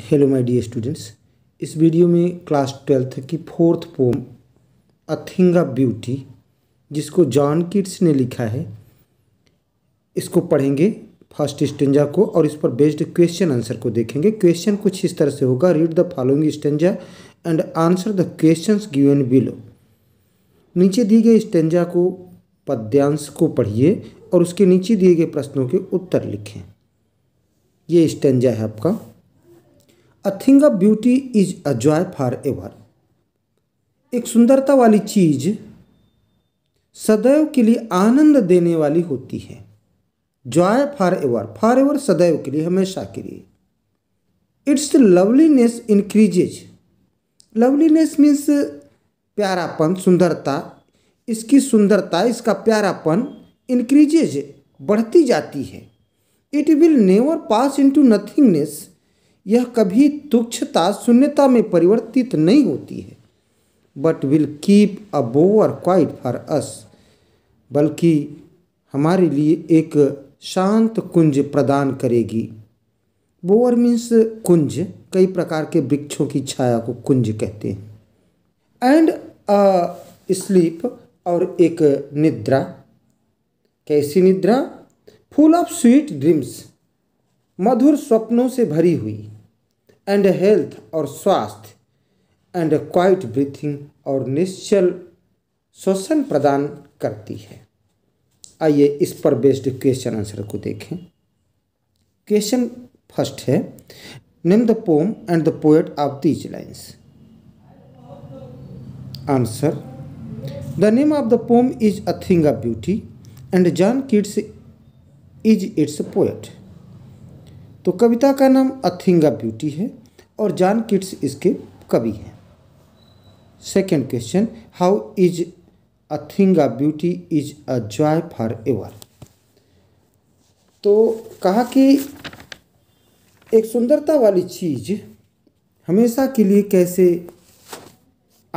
hello my dear students इस video में class twelfth की फोर्थ पोम अथिंगा ब्यूटी जिसको जॉन किड्स ने लिखा है इसको पढ़ेंगे फर्स्ट स्टेंजा को और इस पर बेस्ड क्वेश्चन आंसर को देखेंगे क्वेश्चन कुछ इस तरह से होगा read the following stanza and answer the question given below नीचे दिए गए स्टेंजा को पद्यांश को पढ़िए और उसके नीचे दिए गए प्रश्नों के उत्तर लिखें ये स्टेंजा है आपका a thing of beauty is a joy for ever एक सुंदरता वाली चीज सदैव के लिए आनंद देने वाली होती है joy for ever for ever सदैव के लिए हमेशा के लिए its loveliness increases loveliness means प्यारापन सुंदरता इसकी सुंदरता इसका प्यारापन इंक्रीजेज बढ़ती जाती है it will never pass into nothingness यह कभी तुच्छता शून्यता में परिवर्तित नहीं होती है but will keep a bower quiet for us बल्कि हमारे लिए एक शांत कुंज प्रदान करेगी बोअर मीन्स कुंज कई प्रकार के वृक्षों की छाया को कुंज कहते हैं एंड स्लीप और एक निद्रा कैसी निद्रा फुल ऑफ स्वीट ड्रीम्स मधुर स्वप्नों से भरी हुई एंड हेल्थ और स्वास्थ्य एंड क्वाइट ब्रीथिंग और निश्चल श्वसन प्रदान करती है आइए इस पर बेस्ड क्वेश्चन आंसर को देखें क्वेश्चन फर्स्ट है name the poem and the poet of these lines answer the name of the poem is a thing of beauty and John Keats is its poet तो कविता का नाम अ thing of beauty है और John Keats इसके कवि हैं second question how is a thing of beauty is a joy for ever तो कहा कि एक सुंदरता वाली चीज़ हमेशा के लिए कैसे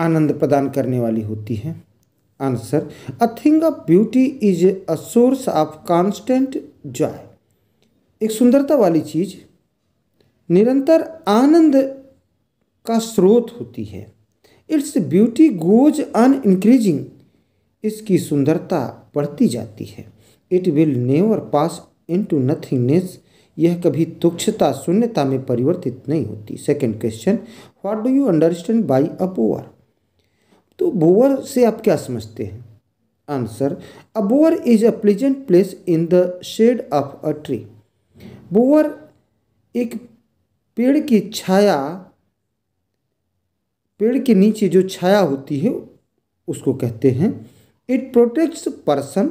आनंद प्रदान करने वाली होती है answer a thing of beauty is a source of constant joy एक सुंदरता वाली चीज़ निरंतर आनंद का स्रोत होती है its beauty goes on increasing इसकी सुंदरता बढ़ती जाती है it will never pass into nothingness यह कभी तुच्छता शून्यता में परिवर्तित नहीं होती second question what do you understand by a bower तो बोअर से आप क्या समझते हैं answer a bower is a pleasant place in the shade of a tree bower एक पेड़ की छाया पेड़ के नीचे जो छाया होती है उसको कहते हैं it protects person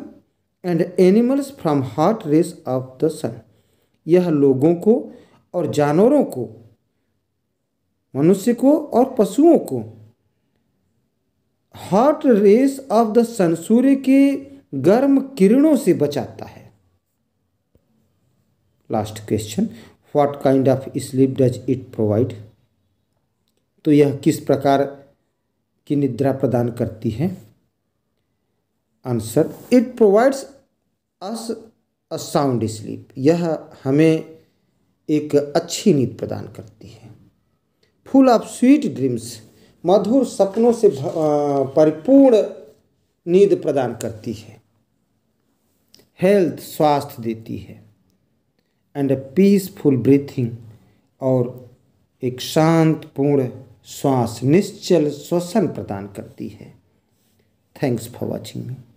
and animals from hot rays of the sun यह लोगों को और जानवरों को मनुष्य को और पशुओं को hot rays of the sun सूर्य के गर्म किरणों से बचाता है last question what kind of sleep does it provide तो यह किस प्रकार की निद्रा प्रदान करती है answer it provides us a sound sleep यह हमें एक अच्छी नींद प्रदान करती है फुल ऑफ स्वीट ड्रीम्स मधुर सपनों से परिपूर्ण नींद प्रदान करती है हेल्थ स्वास्थ्य देती है एंड ए पीसफुल ब्रीथिंग और एक शांतपूर्ण श्वास निश्चल श्वसन प्रदान करती है थैंक्स फॉर वॉचिंग मी